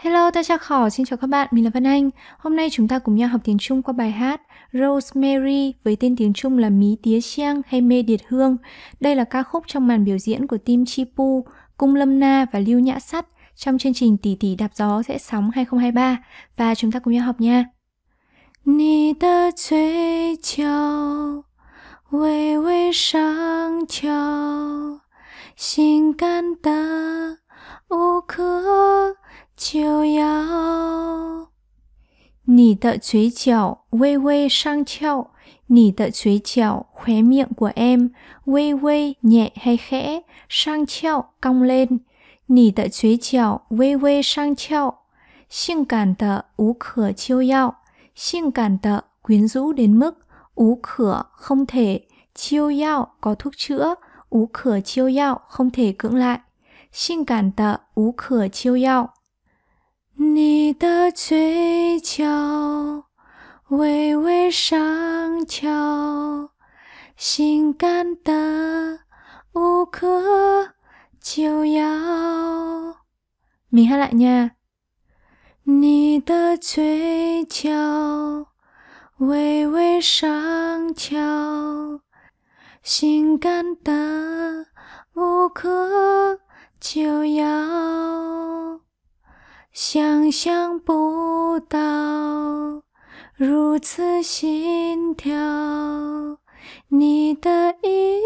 Hello, ta chào khỏ, xin chào các bạn, mình là Văn Anh. Hôm nay chúng ta cùng nhau học tiếng Trung qua bài hát Rosemary với tên tiếng Trung là Mí Tía Chiang hay Mê Điệt Hương. Đây là ca khúc trong màn biểu diễn của team Chipu, Cung Lâm Na và Lưu Nhã Sắt trong chương trình Tỷ Tỷ Đạp Gió sẽ sóng 2023 và chúng ta cùng nhau học nha. Nì ta chơi chiều, quê quê sáng chiều, xin can ta, ô khứa 就要。你的嘴角微微上翘，你的嘴角 khóe miệng của em 微微 nhẹ hay khẽ, sang treo cong lên, 你的嘴角微微上翘，性感的无可救药，性感的 quyến rũ đến mức ú khở không thể, chiêu yao có thuốc chữa, ú khở chiêu yao không thể cưỡng lại. Xinh cản tợ ú khở chiêu yao. 你的嘴角微微上翘，性感的无可救药。咪哈来呀！你的嘴角微微上翘，性感的无可救药。想。想不到如此心跳，你的一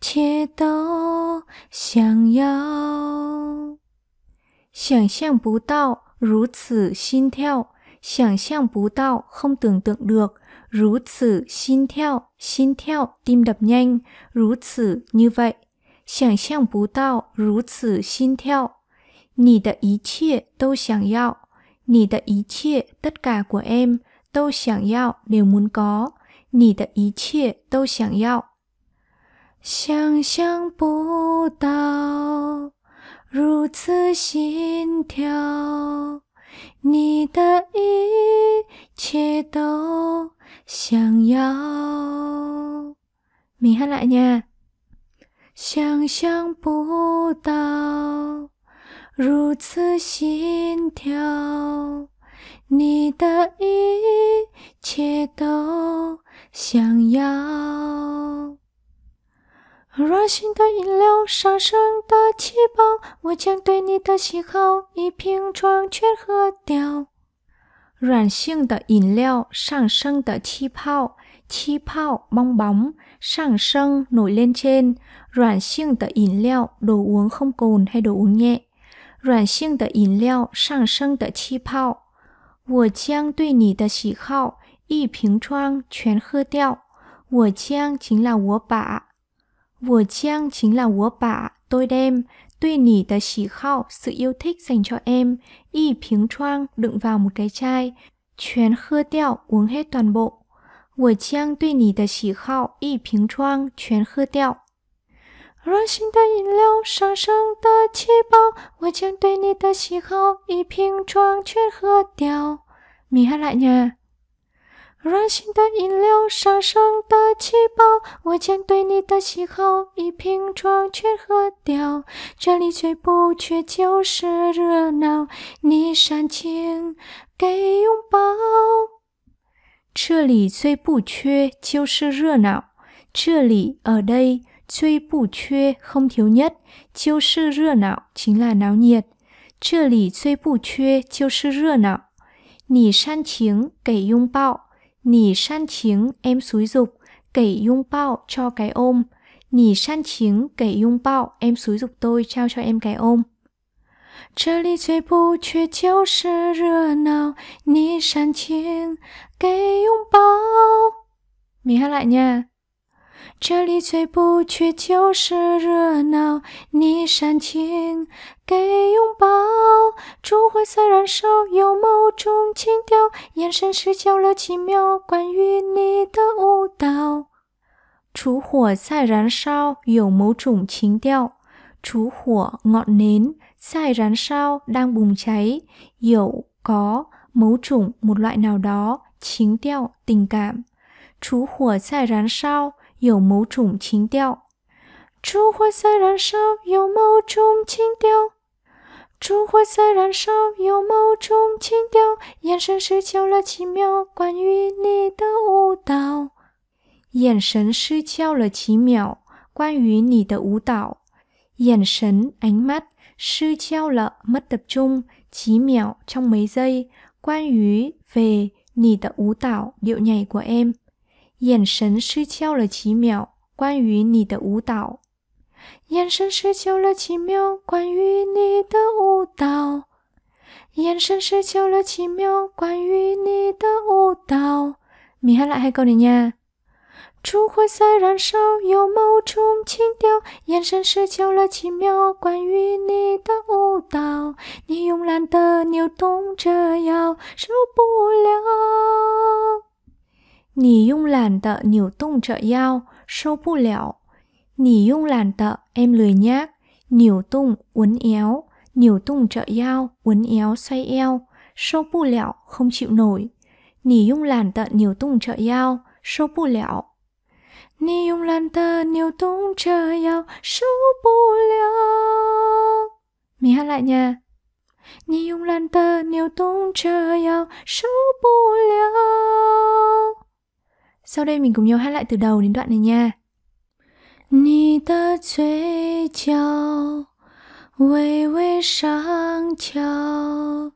切都想要。想象不到如此心跳，想象不到，không tưởng tượng được，如此心跳，心跳，tim đập nhanh，如此，như vậy，想象不到如此心跳。你的一切都想要，你的一切，tất cả của em, 都想要，đều muốn có，你的一切都想要。想象不到如此心跳，你的一切都想要。明 ì n h hát lại nha，想象不到。如此心跳，你的一切都想要。软性的饮料，上升的气泡，我将对你的喜好一瓶装全喝掉。软性的饮料，上升的气泡，气泡，bong bong，上升努力 i l 软性的饮料，đồ uống không cồn hay đồ uống nhẹ。软性的饮料，上升的气泡。我将对你的喜好一瓶装全喝掉。我将请拿我把，我将请拿我吧。我等。对你的喜好，c h 给 e 的。一瓶装，倒进一个杯子，全喝掉，喝完全部。我将对你的喜好，一瓶装，全喝掉。软性的饮料，上升的气泡，我将对你的喜好一瓶装全喝掉。米哈来呢？软性的饮料，上升的气泡，我将对你的喜好一瓶装全喝掉。这里最不缺就是热闹，你煽情给拥抱。这里最不缺就是热闹，这里 a day。tuy bù 缺 không thiếu nhất, chiêu sư rưa não chính là náo nhiệt. Chưa lì tuy bù 缺 chiêu sư rưa não. Nỉ san chiếng kể dung bạo, nỉ san chiếng em xúi dục, kể dung bạo cho cái ôm. Nỉ san chiếng kể dung bạo, em xúi dục tôi trao cho em cái ôm. chiêu sư san kể dung Mình hát lại nha. 这里最不缺就是热闹。你煽情给拥抱，烛火在燃烧，有某种情调。眼神失焦了，奇妙，关于你的舞蹈。烛火在燃烧，有某种情调。烛火、ọn nến，在燃烧，đang bùng cháy。有 có，某种 một loại nào đó，tình cảm。烛火在燃烧。有某种情调，烛火在燃烧。有某种情调，烛火在燃烧。有某种情调，眼神失焦了几秒，关于你的舞蹈。眼神失焦了几秒，关于你的舞蹈。眼神，ánh mắt，失焦了，mất tập trung，几秒，在 mấy giây，关于 về nỉ t ả điệu nhảy của em。眼神失焦了几秒，关于你的舞蹈。眼神失焦了几秒，关于你的舞蹈。眼神失焦了几秒，关于你的舞蹈。米哈来还搞你呀。烛火在燃烧，有某种情调。眼神失焦了几秒，关于你的舞蹈。你慵懒的扭动着腰，受不了。tợ tợ nhiều tung em lười nhác, nhiều tung uốn éo nhiều tung uốn éo xoay eo, sâu bu lẹo không chịu nổi. Nì yung làn tợ nhiều tung trợ eo, sâu bu lẹo. Nì yung làn tợ nhiều tung trợ eo, sâu bu lẹo. Mình hát lại nha. Nì yung làn tợ nhiều tung trợ eo, sâu bu lẹo. Sau đây mình cùng nhau hát lại từ đầu đến đoạn này nha. Ni ta chơi chào Wei wei sang chào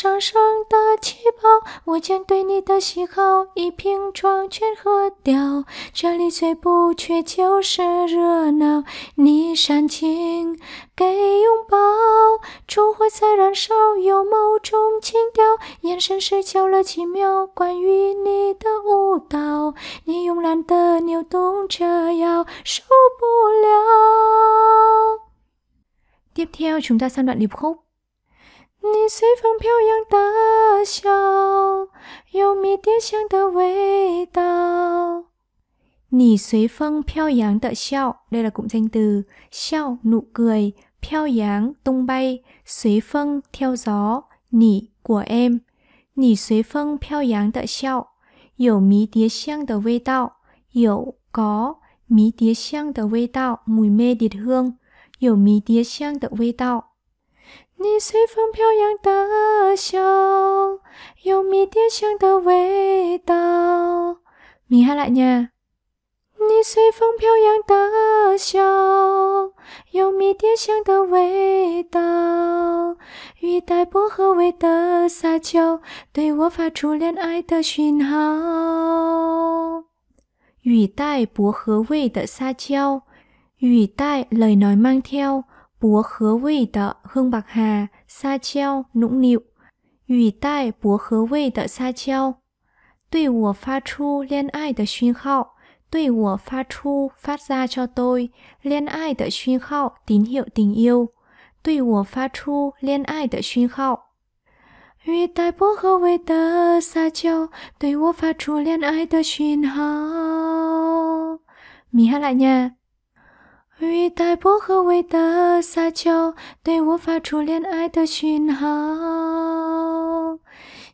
上升的气泡，我将对你的喜好一瓶装全喝掉。这里最不缺就是热闹，你煽情，给拥抱。烛火在燃烧，有某种情调，眼神是娇了奇妙。关于你的舞蹈，你慵懒的扭动着腰，受不了。Tiếp theo, chúng ta sang đoạn deep khúc. 你随风飘扬的笑，有迷迭香的味道。Nỉ xuế phong piao yáng tợ xiao, đây là cụm danh từ xiao nụ cười, piao yáng tung bay, xuế phong theo gió, nỉ của em. Nỉ xuế phong piao yáng tợ xiao, hiểu mí tía xiang tờ vê tạo, hiểu có mí tía xiang tờ vê tạo, mùi mê điệt hương, hiểu mí tía xiang tờ vê tạo, 你随风飘扬的笑，有迷迭香的味道。米哈来呀！你随风飘扬的笑，有迷迭香的味道。语带薄荷味的撒娇，对我发出恋爱的讯号。语带薄荷味的撒娇，语带 lời nói mang theo。búa khứa vị tợ hương bạc hà, sa treo, nũng nịu. Ủy tai búa khứa vị tợ sa treo. Tùy wǒ phát chu liên ai tờ xuyên khao. Tùy wǒ phát chu phát ra cho tôi, liên ai tờ xuyên khao tín hiệu tình yêu. Tùy wǒ phát chu liên ai tờ xuyên khao. Ủy tai búa khứa vị tờ sa treo, tùy wǒ phát chu liên ai tờ xuyên hao. Mình hát lại nha. 带薄荷味的撒娇，对我发出恋爱的讯号。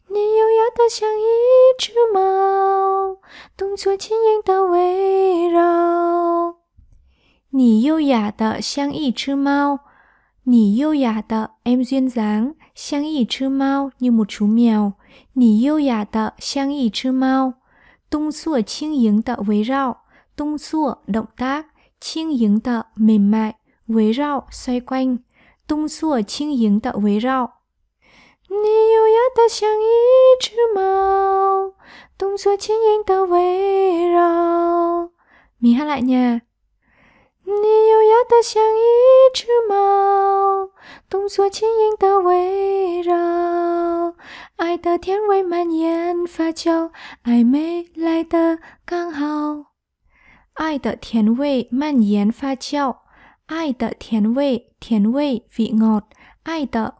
你优雅的像一只猫，动作轻盈的围绕。你优雅的像一只猫，你优雅的 em duyên dáng, 像一只猫 như một chú mèo, 你优雅的像一只猫，动作轻盈的围绕，动作动作。轻盈、的明媚围绕、s w 动作轻盈的围绕。你优雅的像一只猫，动作轻盈地围绕。咪哈，来，你优雅的像一只猫，动作轻盈地围绕。爱的甜味蔓延发酵，暧昧来的刚好。vị ngọt, 爱的甜味蔓延发酵，爱的甜味，甜味 vị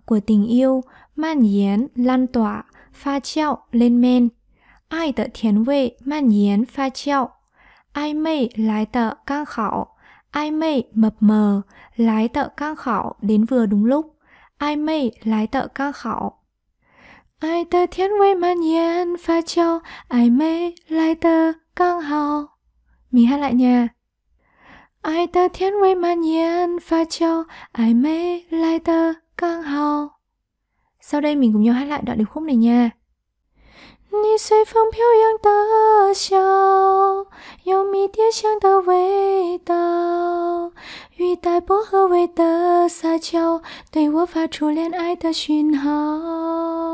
của tình yêu 蔓延 lan tỏa phát 酵 lên men，爱的甜味蔓延发酵，暧昧来的刚好，暧昧 mập mờ lái tợ căng khảo đến vừa đúng lúc ai mây lái tợ căng khảo ai tơ thiên quê man nhiên pha châu ai mây lái tơ căng hào mình hát lại nha ai ta thiên quay mà nhiên pha châu ai mê lại ta càng hào sau đây mình cùng nhau hát lại đoạn điệp khúc này nha phong yêu tơ 你随风飘扬的笑，有迷迭香的味道，玉带薄荷味的撒娇，对我发出恋爱的讯号。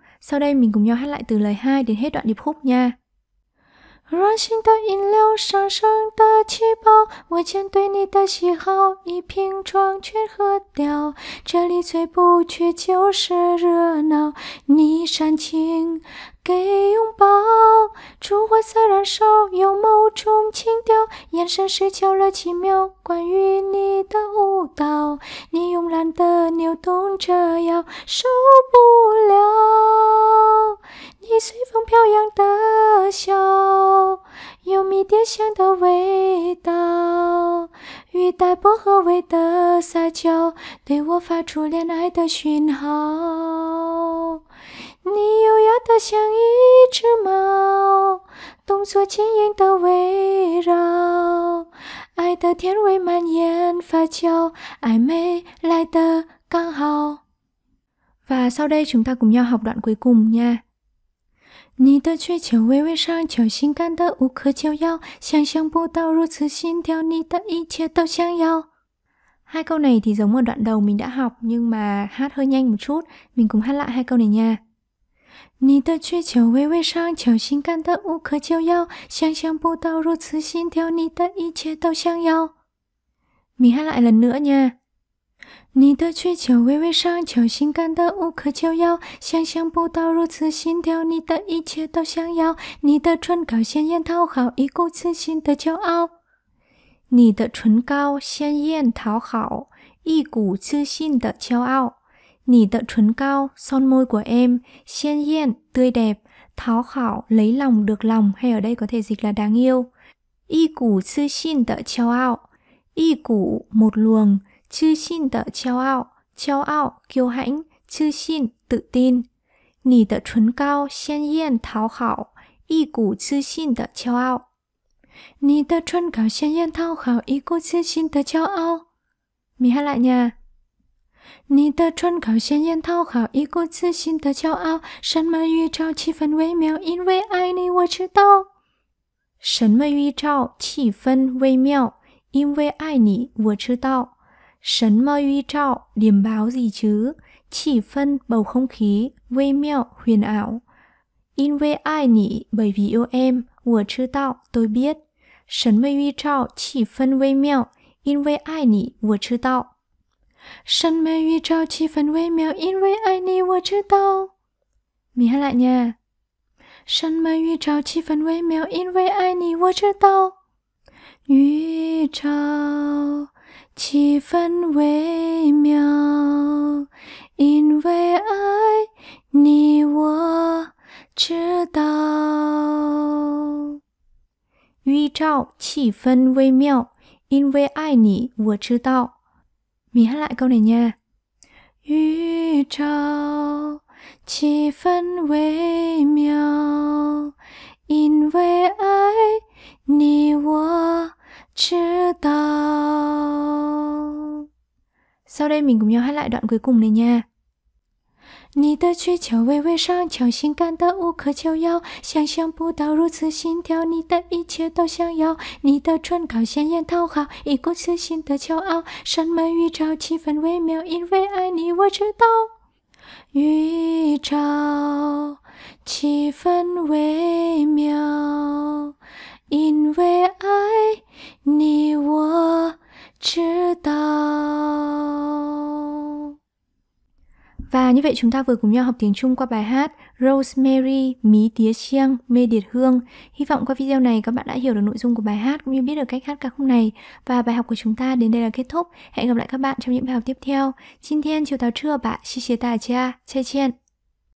Sau đây mình cùng nhau hát lại từ lời 2 đến hết đoạn điệp khúc nha. 软性的饮料，上升的气泡，我将对你的喜好一瓶装全喝掉。这里最不缺就是热闹，你煽情给拥抱，烛火在燃烧，有某种情调，眼神失焦了几秒，关于你的舞蹈，你慵懒的扭动着腰，受不。你优雅的像一只猫，动作轻盈的围绕。爱的甜味蔓延发酵，爱没来的刚好。và sau đây chúng ta cùng nhau học đoạn cuối cùng nha. 你的追求微微上翘，性感的无可救药，想象不到如此心跳，你的一切都想要。Hai câu này thì giống một đoạn đầu mình đã học nhưng mà hát hơi nhanh một chút, mình cùng hát lại hai câu này nha. 你的追求微微上翘，性感的无可救药，想象不到如此心跳，你的一切都想要。Mình hát lại lần nữa nha. 你的嘴角微微上翘，性感的无可救药，想象不到如此心跳，你的一切都想要，你的唇膏鲜艳讨好，一股自信的骄傲。你的唇膏鲜艳讨好，一股自信的骄傲。你的唇膏 son môi của em 鲜艳 tươi đẹp, tháo hảo lấy lòng được lòng hay ở đây có thể dịch là đáng yêu. Y củ sư xin tợ treo ao. Y củ một luồng, 自信的骄傲，骄傲，骄傲，骄傲，自信，自信，你的唇膏鲜艳讨好，一股自信的骄傲。你的唇膏鲜艳讨好，一股自信的骄傲。米哈拉尼你的唇膏鲜艳讨好，一股自信的骄傲。什么预兆？气氛微妙，因为爱你，我知道。什么预兆？气氛微妙，因为爱你，我知道。Sấn mơ uy trọ, điểm báo gì chứ, chỉ phân bầu không khí, vây mẹo, huyền ảo. In về ai nhỉ, bởi vì yêu em, của chư tạo, tôi biết. Sấn mơ uy trọ, chỉ phân vây mẹo, in về ai nhỉ, của chư tạo. Sân mê uy trọ, chỉ phân vây mẹo, in về ai nhỉ, của chư tạo. Mình hát lại nha. Sân mơ uy trọ, chỉ phân vây mẹo, in về ai nhỉ, của chư tạo. Uy trọ. 气氛微妙，因为爱你，我知道。预兆气氛微妙，因为爱你，我知道。米哈来，兄你呀！预兆气氛微妙。đây mình cũng nhau hát lại đoạn cuối cùng này nha. Và như vậy chúng ta vừa cùng nhau học tiếng Trung qua bài hát Rosemary Mí Tía Chiang Mê Điệt Hương. Hy vọng qua video này các bạn đã hiểu được nội dung của bài hát cũng như biết được cách hát ca khúc này. Và bài học của chúng ta đến đây là kết thúc. Hẹn gặp lại các bạn trong những bài học tiếp theo. Xin thiên chiều tàu trưa bạn, chia chia tài cha, che chen.